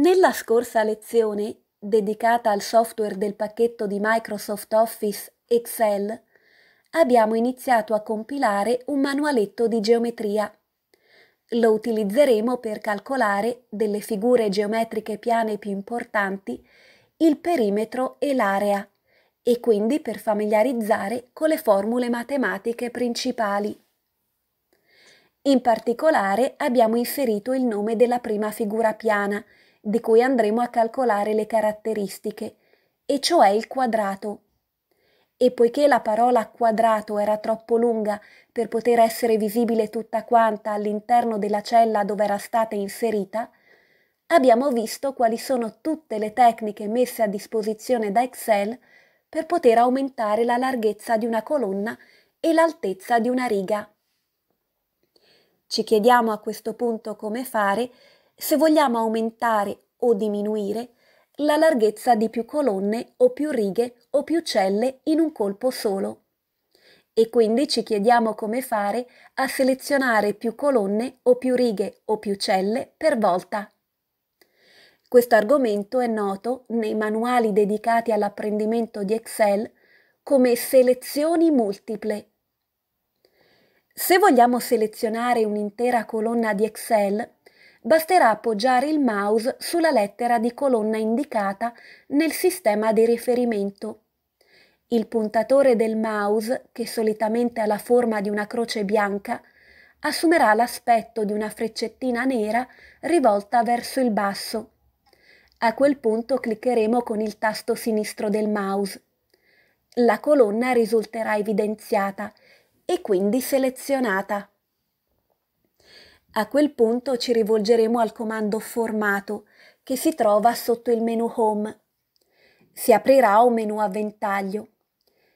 Nella scorsa lezione, dedicata al software del pacchetto di Microsoft Office Excel, abbiamo iniziato a compilare un manualetto di geometria. Lo utilizzeremo per calcolare delle figure geometriche piane più importanti il perimetro e l'area e quindi per familiarizzare con le formule matematiche principali. In particolare abbiamo inserito il nome della prima figura piana di cui andremo a calcolare le caratteristiche, e cioè il quadrato. E poiché la parola quadrato era troppo lunga per poter essere visibile tutta quanta all'interno della cella dove era stata inserita, abbiamo visto quali sono tutte le tecniche messe a disposizione da Excel per poter aumentare la larghezza di una colonna e l'altezza di una riga. Ci chiediamo a questo punto come fare se vogliamo aumentare o diminuire la larghezza di più colonne o più righe o più celle in un colpo solo. E quindi ci chiediamo come fare a selezionare più colonne o più righe o più celle per volta. Questo argomento è noto nei manuali dedicati all'apprendimento di Excel come selezioni multiple. Se vogliamo selezionare un'intera colonna di Excel, basterà appoggiare il mouse sulla lettera di colonna indicata nel sistema di riferimento. Il puntatore del mouse, che solitamente ha la forma di una croce bianca, assumerà l'aspetto di una freccettina nera rivolta verso il basso. A quel punto cliccheremo con il tasto sinistro del mouse. La colonna risulterà evidenziata e quindi selezionata. A quel punto ci rivolgeremo al comando formato che si trova sotto il menu Home. Si aprirà un menu a ventaglio.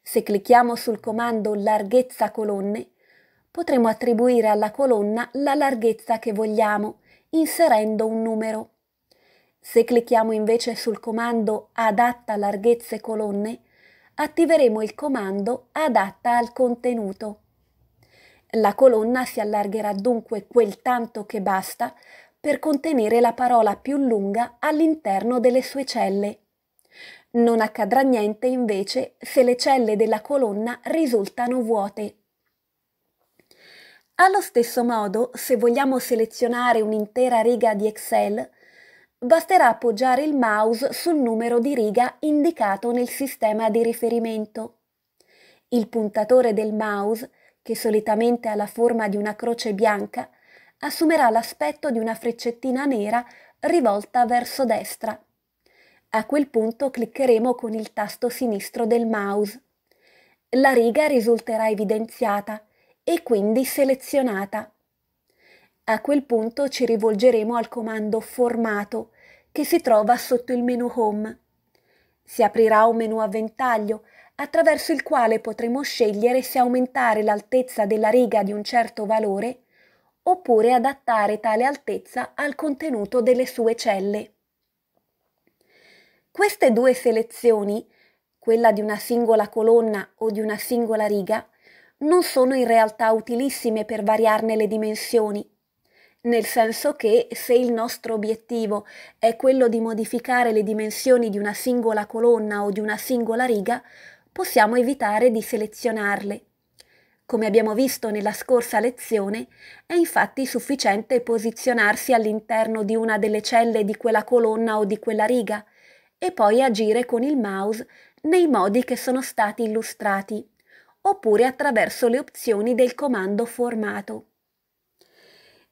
Se clicchiamo sul comando Larghezza colonne, potremo attribuire alla colonna la larghezza che vogliamo, inserendo un numero. Se clicchiamo invece sul comando Adatta larghezze colonne, attiveremo il comando Adatta al contenuto. La colonna si allargherà dunque quel tanto che basta per contenere la parola più lunga all'interno delle sue celle. Non accadrà niente invece se le celle della colonna risultano vuote. Allo stesso modo, se vogliamo selezionare un'intera riga di Excel, basterà appoggiare il mouse sul numero di riga indicato nel sistema di riferimento. Il puntatore del mouse che solitamente ha la forma di una croce bianca, assumerà l'aspetto di una freccettina nera rivolta verso destra. A quel punto cliccheremo con il tasto sinistro del mouse. La riga risulterà evidenziata e quindi selezionata. A quel punto ci rivolgeremo al comando Formato che si trova sotto il menu Home. Si aprirà un menu a ventaglio attraverso il quale potremo scegliere se aumentare l'altezza della riga di un certo valore oppure adattare tale altezza al contenuto delle sue celle. Queste due selezioni, quella di una singola colonna o di una singola riga, non sono in realtà utilissime per variarne le dimensioni, nel senso che se il nostro obiettivo è quello di modificare le dimensioni di una singola colonna o di una singola riga, possiamo evitare di selezionarle. Come abbiamo visto nella scorsa lezione, è infatti sufficiente posizionarsi all'interno di una delle celle di quella colonna o di quella riga e poi agire con il mouse nei modi che sono stati illustrati, oppure attraverso le opzioni del comando formato.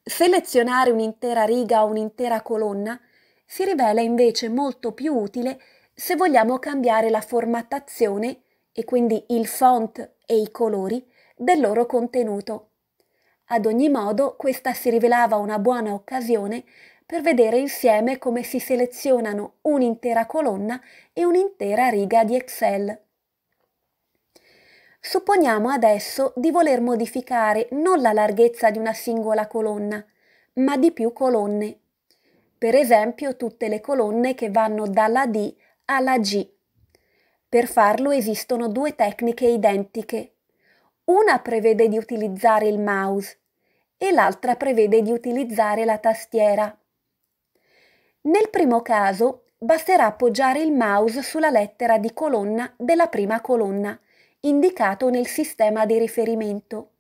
Selezionare un'intera riga o un'intera colonna si rivela invece molto più utile se vogliamo cambiare la formattazione e quindi il font e i colori del loro contenuto. Ad ogni modo, questa si rivelava una buona occasione per vedere insieme come si selezionano un'intera colonna e un'intera riga di Excel. Supponiamo adesso di voler modificare non la larghezza di una singola colonna, ma di più colonne. Per esempio tutte le colonne che vanno dalla D alla G per farlo esistono due tecniche identiche. Una prevede di utilizzare il mouse e l'altra prevede di utilizzare la tastiera. Nel primo caso basterà appoggiare il mouse sulla lettera di colonna della prima colonna, indicato nel sistema di riferimento.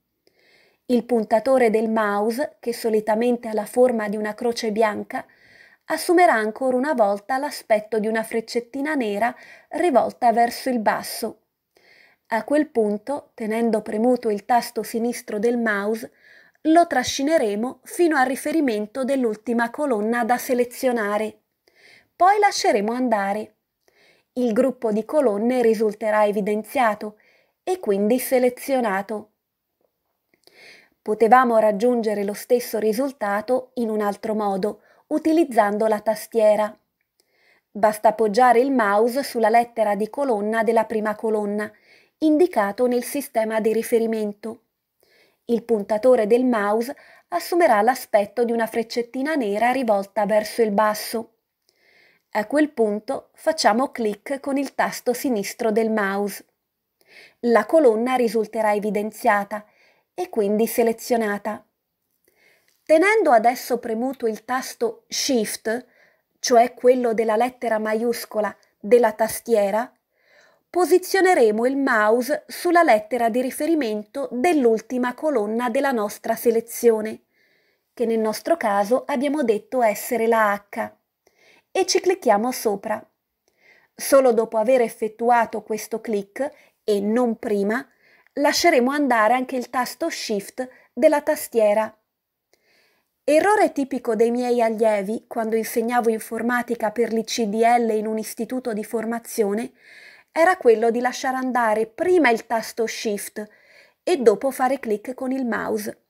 Il puntatore del mouse, che solitamente ha la forma di una croce bianca, assumerà ancora una volta l'aspetto di una freccettina nera rivolta verso il basso. A quel punto, tenendo premuto il tasto sinistro del mouse, lo trascineremo fino al riferimento dell'ultima colonna da selezionare. Poi lasceremo andare. Il gruppo di colonne risulterà evidenziato e quindi selezionato. Potevamo raggiungere lo stesso risultato in un altro modo, utilizzando la tastiera. Basta appoggiare il mouse sulla lettera di colonna della prima colonna, indicato nel sistema di riferimento. Il puntatore del mouse assumerà l'aspetto di una freccettina nera rivolta verso il basso. A quel punto facciamo clic con il tasto sinistro del mouse. La colonna risulterà evidenziata e quindi selezionata. Tenendo adesso premuto il tasto Shift, cioè quello della lettera maiuscola della tastiera, posizioneremo il mouse sulla lettera di riferimento dell'ultima colonna della nostra selezione, che nel nostro caso abbiamo detto essere la H, e ci clicchiamo sopra. Solo dopo aver effettuato questo clic, e non prima, lasceremo andare anche il tasto Shift della tastiera Errore tipico dei miei allievi quando insegnavo informatica per l'ICDL in un istituto di formazione era quello di lasciare andare prima il tasto Shift e dopo fare clic con il mouse.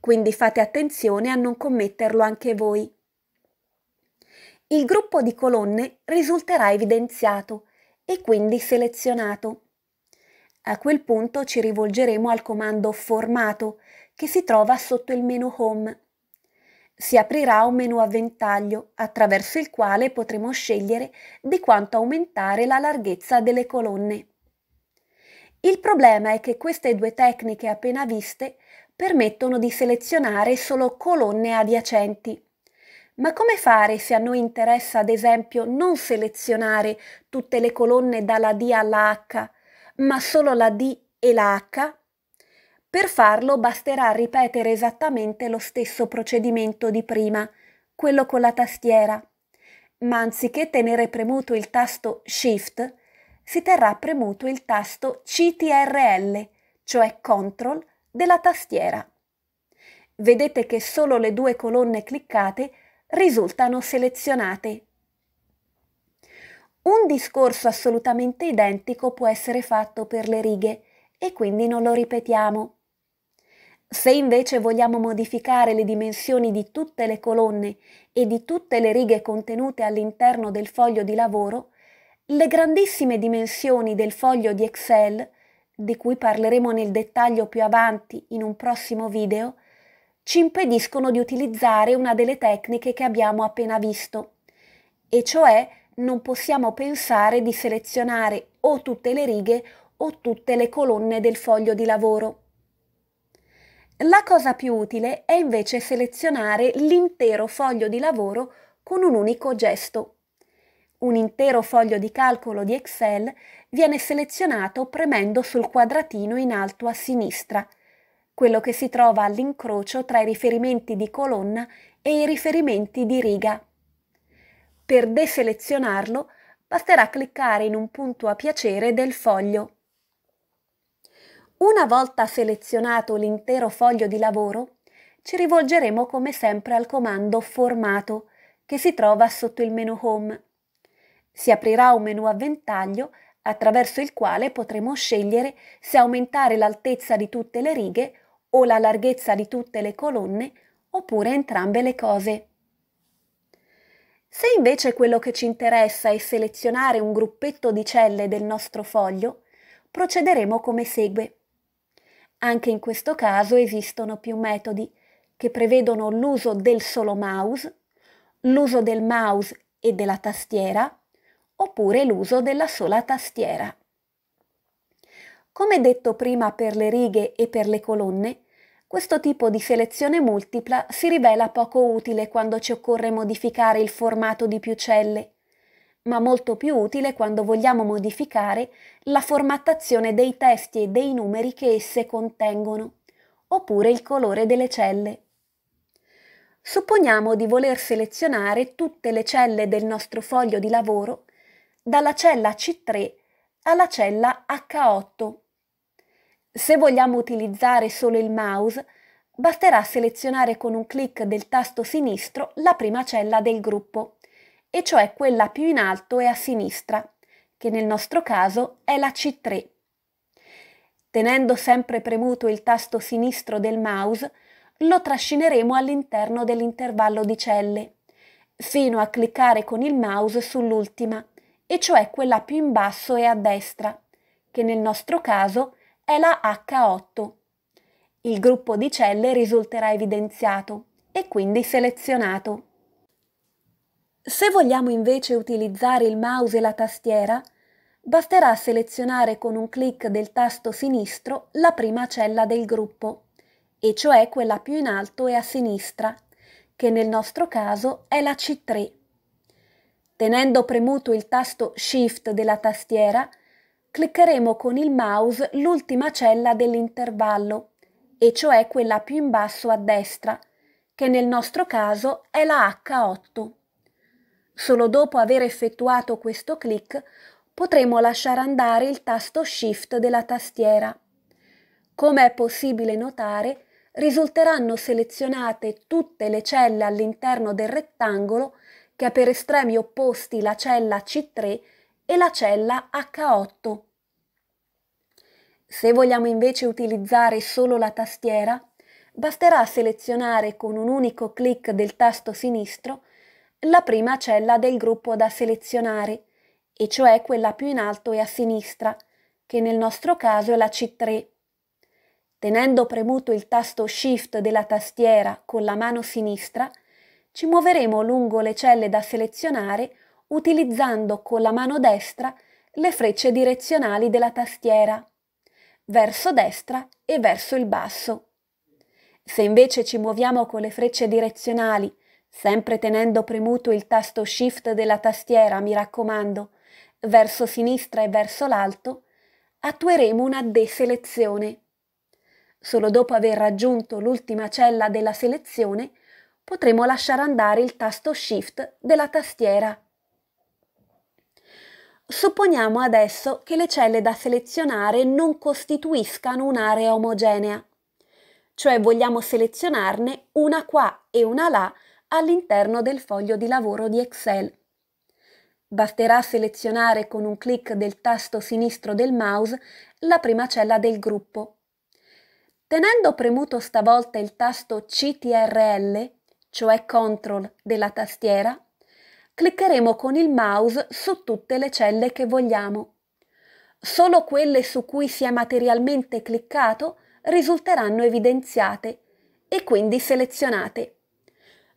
Quindi fate attenzione a non commetterlo anche voi. Il gruppo di colonne risulterà evidenziato e quindi selezionato. A quel punto ci rivolgeremo al comando Formato che si trova sotto il menu Home si aprirà un menu a ventaglio attraverso il quale potremo scegliere di quanto aumentare la larghezza delle colonne. Il problema è che queste due tecniche appena viste permettono di selezionare solo colonne adiacenti. Ma come fare se a noi interessa ad esempio non selezionare tutte le colonne dalla D alla H, ma solo la D e la H? Per farlo basterà ripetere esattamente lo stesso procedimento di prima, quello con la tastiera, ma anziché tenere premuto il tasto Shift, si terrà premuto il tasto CTRL, cioè Control, della tastiera. Vedete che solo le due colonne cliccate risultano selezionate. Un discorso assolutamente identico può essere fatto per le righe e quindi non lo ripetiamo. Se invece vogliamo modificare le dimensioni di tutte le colonne e di tutte le righe contenute all'interno del foglio di lavoro, le grandissime dimensioni del foglio di Excel, di cui parleremo nel dettaglio più avanti in un prossimo video, ci impediscono di utilizzare una delle tecniche che abbiamo appena visto, e cioè non possiamo pensare di selezionare o tutte le righe o tutte le colonne del foglio di lavoro. La cosa più utile è invece selezionare l'intero foglio di lavoro con un unico gesto. Un intero foglio di calcolo di Excel viene selezionato premendo sul quadratino in alto a sinistra, quello che si trova all'incrocio tra i riferimenti di colonna e i riferimenti di riga. Per deselezionarlo basterà cliccare in un punto a piacere del foglio. Una volta selezionato l'intero foglio di lavoro, ci rivolgeremo come sempre al comando Formato che si trova sotto il menu Home. Si aprirà un menu a ventaglio attraverso il quale potremo scegliere se aumentare l'altezza di tutte le righe o la larghezza di tutte le colonne oppure entrambe le cose. Se invece quello che ci interessa è selezionare un gruppetto di celle del nostro foglio, procederemo come segue. Anche in questo caso esistono più metodi che prevedono l'uso del solo mouse, l'uso del mouse e della tastiera, oppure l'uso della sola tastiera. Come detto prima per le righe e per le colonne, questo tipo di selezione multipla si rivela poco utile quando ci occorre modificare il formato di più celle ma molto più utile quando vogliamo modificare la formattazione dei testi e dei numeri che esse contengono, oppure il colore delle celle. Supponiamo di voler selezionare tutte le celle del nostro foglio di lavoro dalla cella C3 alla cella H8. Se vogliamo utilizzare solo il mouse, basterà selezionare con un clic del tasto sinistro la prima cella del gruppo e cioè quella più in alto e a sinistra, che nel nostro caso è la C3. Tenendo sempre premuto il tasto sinistro del mouse, lo trascineremo all'interno dell'intervallo di celle, fino a cliccare con il mouse sull'ultima, e cioè quella più in basso e a destra, che nel nostro caso è la H8. Il gruppo di celle risulterà evidenziato e quindi selezionato. Se vogliamo invece utilizzare il mouse e la tastiera, basterà selezionare con un clic del tasto sinistro la prima cella del gruppo, e cioè quella più in alto e a sinistra, che nel nostro caso è la C3. Tenendo premuto il tasto Shift della tastiera, cliccheremo con il mouse l'ultima cella dell'intervallo, e cioè quella più in basso a destra, che nel nostro caso è la H8. Solo dopo aver effettuato questo clic potremo lasciare andare il tasto Shift della tastiera. Come è possibile notare, risulteranno selezionate tutte le celle all'interno del rettangolo che ha per estremi opposti la cella C3 e la cella H8. Se vogliamo invece utilizzare solo la tastiera, basterà selezionare con un unico clic del tasto sinistro la prima cella del gruppo da selezionare, e cioè quella più in alto e a sinistra, che nel nostro caso è la C3. Tenendo premuto il tasto Shift della tastiera con la mano sinistra, ci muoveremo lungo le celle da selezionare utilizzando con la mano destra le frecce direzionali della tastiera, verso destra e verso il basso. Se invece ci muoviamo con le frecce direzionali sempre tenendo premuto il tasto Shift della tastiera, mi raccomando, verso sinistra e verso l'alto, attueremo una deselezione. Solo dopo aver raggiunto l'ultima cella della selezione potremo lasciare andare il tasto Shift della tastiera. Supponiamo adesso che le celle da selezionare non costituiscano un'area omogenea, cioè vogliamo selezionarne una qua e una là all'interno del foglio di lavoro di Excel. Basterà selezionare con un clic del tasto sinistro del mouse la prima cella del gruppo. Tenendo premuto stavolta il tasto CTRL, cioè CTRL della tastiera, cliccheremo con il mouse su tutte le celle che vogliamo. Solo quelle su cui si è materialmente cliccato risulteranno evidenziate e quindi selezionate.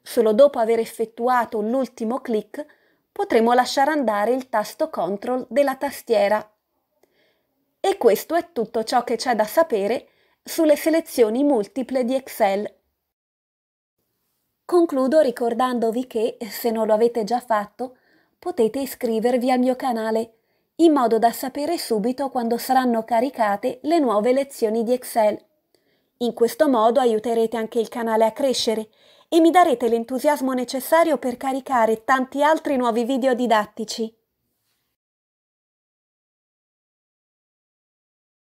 Solo dopo aver effettuato l'ultimo clic potremo lasciare andare il tasto control della tastiera. E questo è tutto ciò che c'è da sapere sulle selezioni multiple di Excel. Concludo ricordandovi che, se non lo avete già fatto, potete iscrivervi al mio canale in modo da sapere subito quando saranno caricate le nuove lezioni di Excel. In questo modo aiuterete anche il canale a crescere e mi darete l'entusiasmo necessario per caricare tanti altri nuovi video didattici.